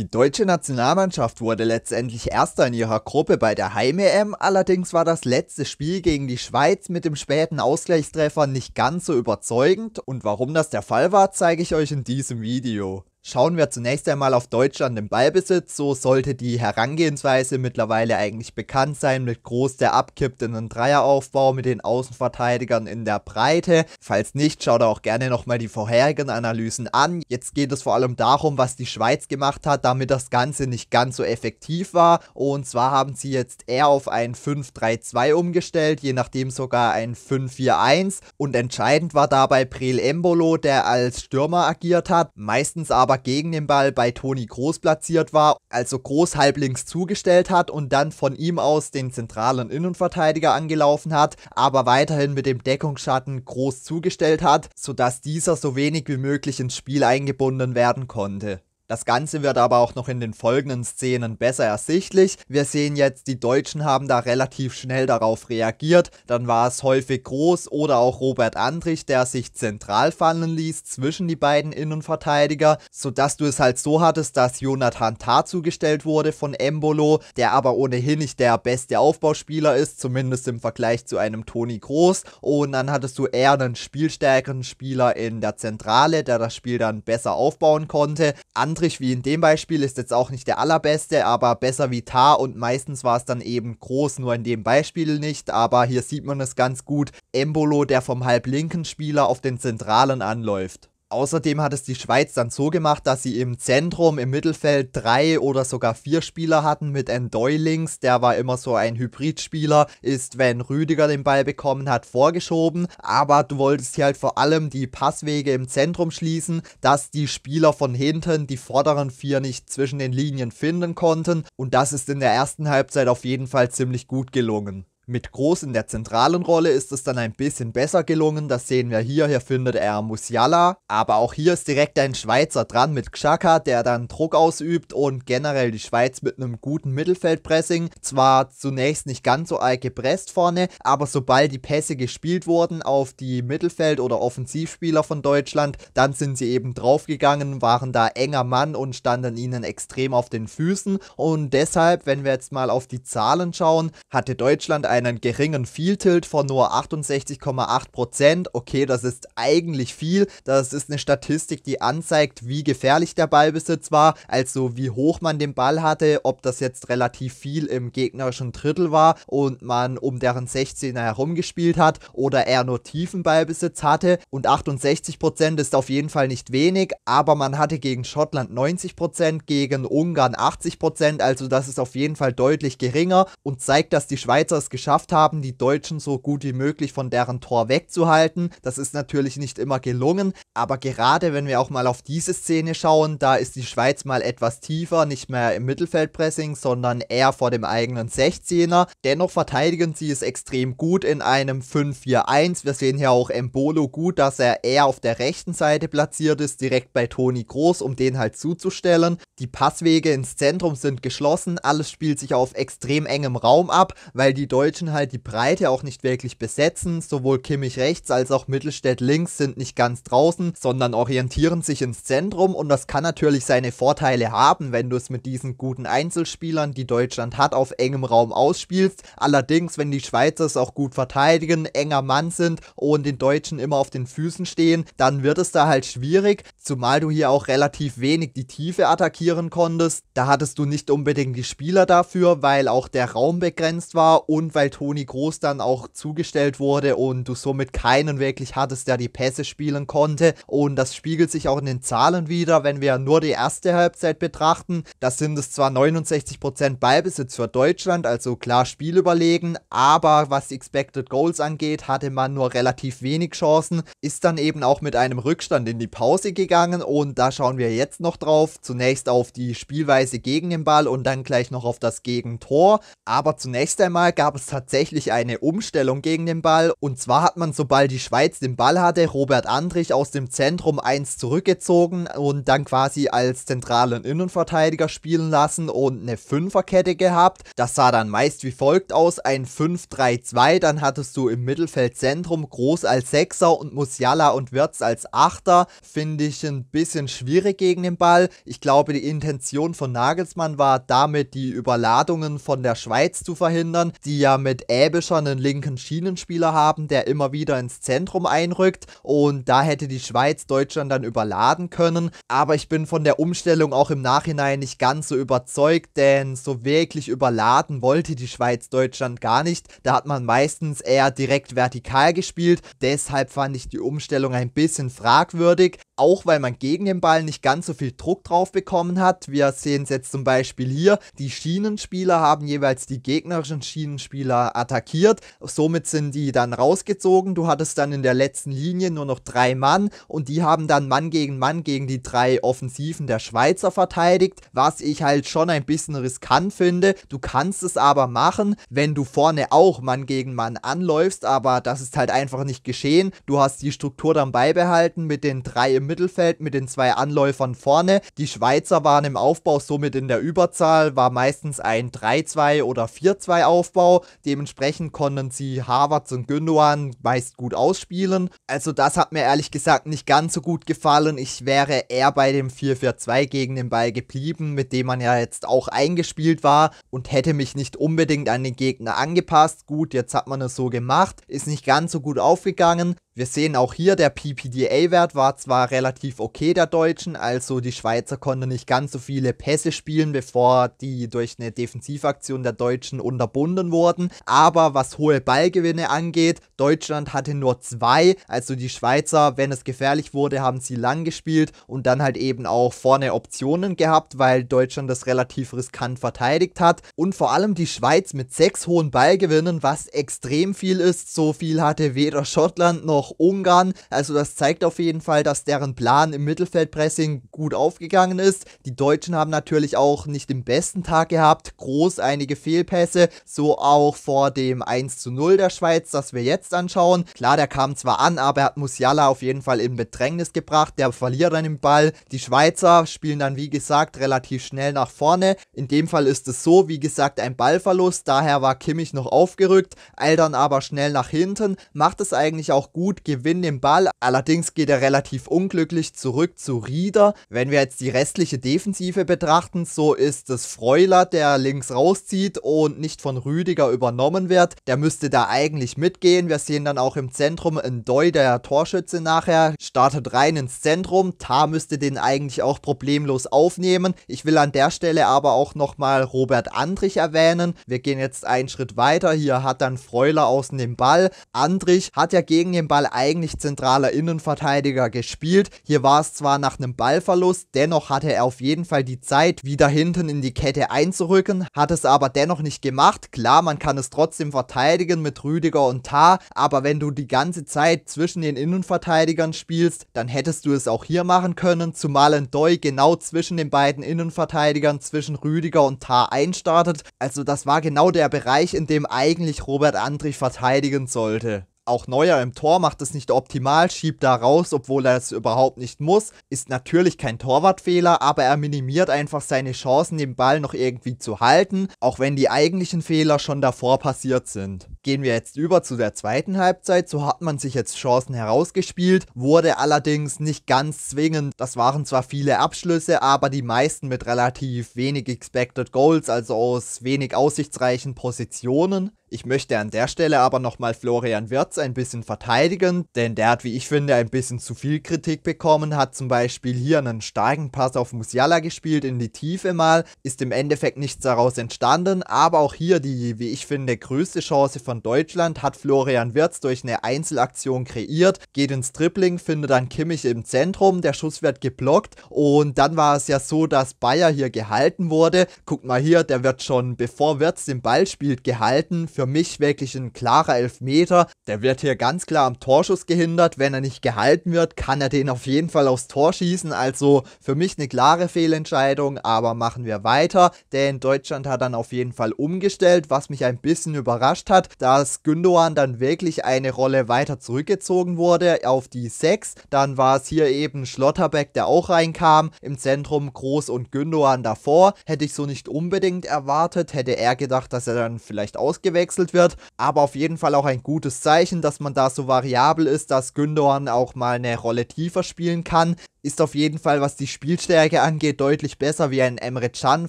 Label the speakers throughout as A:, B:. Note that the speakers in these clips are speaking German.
A: Die deutsche Nationalmannschaft wurde letztendlich Erster in ihrer Gruppe bei der Heim-EM, allerdings war das letzte Spiel gegen die Schweiz mit dem späten Ausgleichstreffer nicht ganz so überzeugend und warum das der Fall war, zeige ich euch in diesem Video. Schauen wir zunächst einmal auf Deutschland im Ballbesitz, so sollte die Herangehensweise mittlerweile eigentlich bekannt sein, mit Groß der abkippt in einen Dreieraufbau mit den Außenverteidigern in der Breite. Falls nicht, schaut auch gerne nochmal die vorherigen Analysen an. Jetzt geht es vor allem darum, was die Schweiz gemacht hat, damit das Ganze nicht ganz so effektiv war. Und zwar haben sie jetzt eher auf ein 5-3-2 umgestellt, je nachdem sogar ein 5-4-1. Und entscheidend war dabei Prel Embolo, der als Stürmer agiert hat, meistens aber aber gegen den Ball bei Toni Groß platziert war, also Groß halblinks zugestellt hat und dann von ihm aus den zentralen Innenverteidiger angelaufen hat, aber weiterhin mit dem Deckungsschatten Groß zugestellt hat, sodass dieser so wenig wie möglich ins Spiel eingebunden werden konnte. Das Ganze wird aber auch noch in den folgenden Szenen besser ersichtlich. Wir sehen jetzt, die Deutschen haben da relativ schnell darauf reagiert. Dann war es häufig Groß oder auch Robert Andrich, der sich zentral fallen ließ zwischen die beiden Innenverteidiger, sodass du es halt so hattest, dass Jonathan Tarr zugestellt wurde von Embolo, der aber ohnehin nicht der beste Aufbauspieler ist, zumindest im Vergleich zu einem Toni Groß. Und dann hattest du eher einen spielstärkeren Spieler in der Zentrale, der das Spiel dann besser aufbauen konnte. Andrich Friedrich, wie in dem Beispiel, ist jetzt auch nicht der allerbeste, aber besser wie Tar und meistens war es dann eben groß, nur in dem Beispiel nicht. Aber hier sieht man es ganz gut. Embolo, der vom halblinken Spieler auf den Zentralen anläuft. Außerdem hat es die Schweiz dann so gemacht, dass sie im Zentrum, im Mittelfeld drei oder sogar vier Spieler hatten mit Endoy links, der war immer so ein Hybridspieler, ist, wenn Rüdiger den Ball bekommen hat, vorgeschoben, aber du wolltest hier halt vor allem die Passwege im Zentrum schließen, dass die Spieler von hinten die vorderen vier nicht zwischen den Linien finden konnten und das ist in der ersten Halbzeit auf jeden Fall ziemlich gut gelungen. Mit Groß in der zentralen Rolle ist es dann ein bisschen besser gelungen, das sehen wir hier, hier findet er Musiala, aber auch hier ist direkt ein Schweizer dran mit Xhaka, der dann Druck ausübt und generell die Schweiz mit einem guten Mittelfeldpressing, zwar zunächst nicht ganz so alt gepresst vorne, aber sobald die Pässe gespielt wurden auf die Mittelfeld- oder Offensivspieler von Deutschland, dann sind sie eben draufgegangen, waren da enger Mann und standen ihnen extrem auf den Füßen und deshalb, wenn wir jetzt mal auf die Zahlen schauen, hatte Deutschland ein einen geringen Field Tilt von nur 68,8%. Okay, das ist eigentlich viel. Das ist eine Statistik, die anzeigt, wie gefährlich der Ballbesitz war, also wie hoch man den Ball hatte, ob das jetzt relativ viel im gegnerischen Drittel war und man um deren 16er herumgespielt hat oder eher nur tiefen Ballbesitz hatte. Und 68% ist auf jeden Fall nicht wenig, aber man hatte gegen Schottland 90%, gegen Ungarn 80%, also das ist auf jeden Fall deutlich geringer und zeigt, dass die Schweizer es geschafft geschafft haben, die Deutschen so gut wie möglich von deren Tor wegzuhalten. Das ist natürlich nicht immer gelungen, aber gerade wenn wir auch mal auf diese Szene schauen, da ist die Schweiz mal etwas tiefer, nicht mehr im Mittelfeldpressing, sondern eher vor dem eigenen 16er. Dennoch verteidigen sie es extrem gut in einem 5-4-1. Wir sehen hier auch Embolo gut, dass er eher auf der rechten Seite platziert ist, direkt bei Toni Groß, um den halt zuzustellen. Die Passwege ins Zentrum sind geschlossen, alles spielt sich auf extrem engem Raum ab, weil die Deutschen wollten halt die Breite auch nicht wirklich besetzen. Sowohl Kimmich rechts als auch Mittelstädt links sind nicht ganz draußen, sondern orientieren sich ins Zentrum und das kann natürlich seine Vorteile haben, wenn du es mit diesen guten Einzelspielern, die Deutschland hat, auf engem Raum ausspielst. Allerdings, wenn die Schweizer es auch gut verteidigen, enger Mann sind und den Deutschen immer auf den Füßen stehen, dann wird es da halt schwierig, zumal du hier auch relativ wenig die Tiefe attackieren konntest. Da hattest du nicht unbedingt die Spieler dafür, weil auch der Raum begrenzt war und weil weil Toni Groß dann auch zugestellt wurde und du somit keinen wirklich hattest, der die Pässe spielen konnte. Und das spiegelt sich auch in den Zahlen wieder, wenn wir nur die erste Halbzeit betrachten. Da sind es zwar 69% Ballbesitz für Deutschland, also klar Spiel überlegen, aber was die Expected Goals angeht, hatte man nur relativ wenig Chancen, ist dann eben auch mit einem Rückstand in die Pause gegangen und da schauen wir jetzt noch drauf. Zunächst auf die Spielweise gegen den Ball und dann gleich noch auf das Gegentor. Aber zunächst einmal gab es tatsächlich eine Umstellung gegen den Ball. Und zwar hat man, sobald die Schweiz den Ball hatte, Robert Andrich aus dem Zentrum 1 zurückgezogen und dann quasi als zentralen Innenverteidiger spielen lassen und eine Fünferkette gehabt. Das sah dann meist wie folgt aus: ein 5-3-2, dann hattest du im Mittelfeldzentrum Groß als Sechser und Musiala und Wirtz als Achter. Finde ich ein bisschen schwierig gegen den Ball. Ich glaube, die Intention von Nagelsmann war damit, die Überladungen von der Schweiz zu verhindern, die ja mit Äbischer einen linken Schienenspieler haben, der immer wieder ins Zentrum einrückt und da hätte die Schweiz Deutschland dann überladen können. Aber ich bin von der Umstellung auch im Nachhinein nicht ganz so überzeugt, denn so wirklich überladen wollte die Schweiz Deutschland gar nicht. Da hat man meistens eher direkt vertikal gespielt. Deshalb fand ich die Umstellung ein bisschen fragwürdig auch weil man gegen den Ball nicht ganz so viel Druck drauf bekommen hat. Wir sehen es jetzt zum Beispiel hier, die Schienenspieler haben jeweils die gegnerischen Schienenspieler attackiert, somit sind die dann rausgezogen, du hattest dann in der letzten Linie nur noch drei Mann und die haben dann Mann gegen Mann gegen die drei Offensiven der Schweizer verteidigt, was ich halt schon ein bisschen riskant finde. Du kannst es aber machen, wenn du vorne auch Mann gegen Mann anläufst, aber das ist halt einfach nicht geschehen. Du hast die Struktur dann beibehalten mit den drei im Mittelfeld mit den zwei Anläufern vorne. Die Schweizer waren im Aufbau somit in der Überzahl, war meistens ein 3-2 oder 4-2 Aufbau. Dementsprechend konnten sie Harvards und Gündogan meist gut ausspielen. Also das hat mir ehrlich gesagt nicht ganz so gut gefallen. Ich wäre eher bei dem 4-4-2 gegen den Ball geblieben, mit dem man ja jetzt auch eingespielt war und hätte mich nicht unbedingt an den Gegner angepasst. Gut, jetzt hat man es so gemacht, ist nicht ganz so gut aufgegangen. Wir sehen auch hier, der PPDA-Wert war zwar relativ okay der Deutschen, also die Schweizer konnten nicht ganz so viele Pässe spielen, bevor die durch eine Defensivaktion der Deutschen unterbunden wurden. Aber was hohe Ballgewinne angeht, Deutschland hatte nur zwei, also die Schweizer, wenn es gefährlich wurde, haben sie lang gespielt und dann halt eben auch vorne Optionen gehabt, weil Deutschland das relativ riskant verteidigt hat. Und vor allem die Schweiz mit sechs hohen Ballgewinnen, was extrem viel ist, so viel hatte weder Schottland noch Ungarn. Also das zeigt auf jeden Fall, dass deren Plan im Mittelfeldpressing gut aufgegangen ist. Die Deutschen haben natürlich auch nicht den besten Tag gehabt. Groß einige Fehlpässe, so auch vor dem 1 zu 0 der Schweiz, das wir jetzt anschauen. Klar, der kam zwar an, aber er hat Musiala auf jeden Fall in Bedrängnis gebracht. Der verliert dann den Ball. Die Schweizer spielen dann, wie gesagt, relativ schnell nach vorne. In dem Fall ist es so, wie gesagt, ein Ballverlust. Daher war Kimmich noch aufgerückt, dann aber schnell nach hinten. Macht es eigentlich auch gut, Frankfurt gewinnt den Ball, allerdings geht er relativ unglücklich zurück zu Rieder. Wenn wir jetzt die restliche Defensive betrachten, so ist es Freuler, der links rauszieht und nicht von Rüdiger übernommen wird. Der müsste da eigentlich mitgehen. Wir sehen dann auch im Zentrum in Doi, der Torschütze nachher, startet rein ins Zentrum. Ta müsste den eigentlich auch problemlos aufnehmen. Ich will an der Stelle aber auch nochmal Robert Andrich erwähnen. Wir gehen jetzt einen Schritt weiter. Hier hat dann Freuler außen den Ball. Andrich hat ja gegen den Ball Mal eigentlich zentraler Innenverteidiger gespielt. Hier war es zwar nach einem Ballverlust, dennoch hatte er auf jeden Fall die Zeit, wieder hinten in die Kette einzurücken, hat es aber dennoch nicht gemacht. Klar, man kann es trotzdem verteidigen mit Rüdiger und Tar, aber wenn du die ganze Zeit zwischen den Innenverteidigern spielst, dann hättest du es auch hier machen können, zumal ein Doi genau zwischen den beiden Innenverteidigern, zwischen Rüdiger und Tar einstartet. Also das war genau der Bereich, in dem eigentlich Robert Andrich verteidigen sollte. Auch Neuer im Tor macht es nicht optimal, schiebt da raus, obwohl er es überhaupt nicht muss. Ist natürlich kein Torwartfehler, aber er minimiert einfach seine Chancen, den Ball noch irgendwie zu halten, auch wenn die eigentlichen Fehler schon davor passiert sind. Gehen wir jetzt über zu der zweiten Halbzeit. So hat man sich jetzt Chancen herausgespielt, wurde allerdings nicht ganz zwingend. Das waren zwar viele Abschlüsse, aber die meisten mit relativ wenig Expected Goals, also aus wenig aussichtsreichen Positionen. Ich möchte an der Stelle aber nochmal Florian Wirtz ein bisschen verteidigen, denn der hat, wie ich finde, ein bisschen zu viel Kritik bekommen, hat zum Beispiel hier einen starken Pass auf Musiala gespielt in die Tiefe mal, ist im Endeffekt nichts daraus entstanden, aber auch hier die, wie ich finde, größte Chance von von Deutschland hat Florian Wirz durch eine Einzelaktion kreiert, geht ins Dribbling, findet dann Kimmich im Zentrum, der Schuss wird geblockt und dann war es ja so, dass Bayer hier gehalten wurde. Guckt mal hier, der wird schon bevor Wirz den Ball spielt gehalten. Für mich wirklich ein klarer Elfmeter. Der wird hier ganz klar am Torschuss gehindert. Wenn er nicht gehalten wird, kann er den auf jeden Fall aufs Tor schießen. Also für mich eine klare Fehlentscheidung, aber machen wir weiter, denn Deutschland hat dann auf jeden Fall umgestellt, was mich ein bisschen überrascht hat dass Gündoan dann wirklich eine Rolle weiter zurückgezogen wurde auf die 6. Dann war es hier eben Schlotterbeck, der auch reinkam. Im Zentrum Groß und Gündoan davor. Hätte ich so nicht unbedingt erwartet. Hätte er gedacht, dass er dann vielleicht ausgewechselt wird. Aber auf jeden Fall auch ein gutes Zeichen, dass man da so variabel ist, dass Gündoan auch mal eine Rolle tiefer spielen kann ist auf jeden Fall, was die Spielstärke angeht, deutlich besser wie ein Emre Can,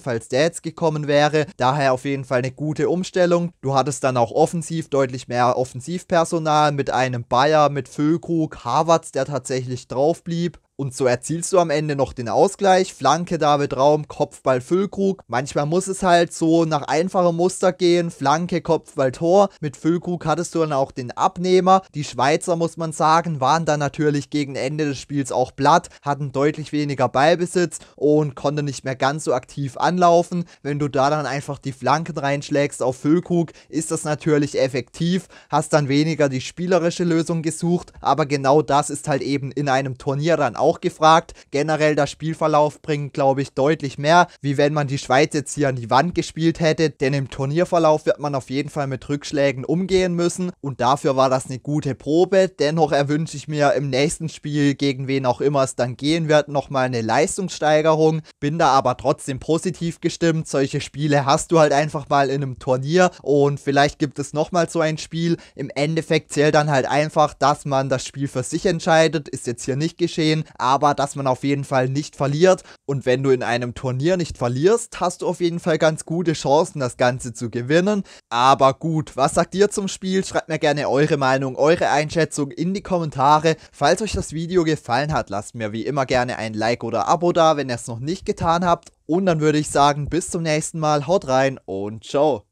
A: falls der jetzt gekommen wäre. Daher auf jeden Fall eine gute Umstellung. Du hattest dann auch offensiv deutlich mehr Offensivpersonal mit einem Bayer, mit Füllkrug, Havertz, der tatsächlich drauf blieb. Und so erzielst du am Ende noch den Ausgleich. Flanke David Raum, Kopfball Füllkrug. Manchmal muss es halt so nach einfachem Muster gehen. Flanke, Kopfball Tor. Mit Füllkrug hattest du dann auch den Abnehmer. Die Schweizer, muss man sagen, waren dann natürlich gegen Ende des Spiels auch platt, hatten deutlich weniger Ballbesitz und konnten nicht mehr ganz so aktiv anlaufen. Wenn du da dann einfach die Flanken reinschlägst auf Füllkrug, ist das natürlich effektiv. Hast dann weniger die spielerische Lösung gesucht, aber genau das ist halt eben in einem Turnier dann auch auch gefragt. Generell der Spielverlauf bringt, glaube ich, deutlich mehr, wie wenn man die Schweiz jetzt hier an die Wand gespielt hätte. Denn im Turnierverlauf wird man auf jeden Fall mit Rückschlägen umgehen müssen. Und dafür war das eine gute Probe. Dennoch erwünsche ich mir im nächsten Spiel, gegen wen auch immer es dann gehen wird, nochmal eine Leistungssteigerung. Bin da aber trotzdem positiv gestimmt. Solche Spiele hast du halt einfach mal in einem Turnier. Und vielleicht gibt es nochmal so ein Spiel. Im Endeffekt zählt dann halt einfach, dass man das Spiel für sich entscheidet. Ist jetzt hier nicht geschehen aber dass man auf jeden Fall nicht verliert. Und wenn du in einem Turnier nicht verlierst, hast du auf jeden Fall ganz gute Chancen, das Ganze zu gewinnen. Aber gut, was sagt ihr zum Spiel? Schreibt mir gerne eure Meinung, eure Einschätzung in die Kommentare. Falls euch das Video gefallen hat, lasst mir wie immer gerne ein Like oder Abo da, wenn ihr es noch nicht getan habt. Und dann würde ich sagen, bis zum nächsten Mal, haut rein und ciao.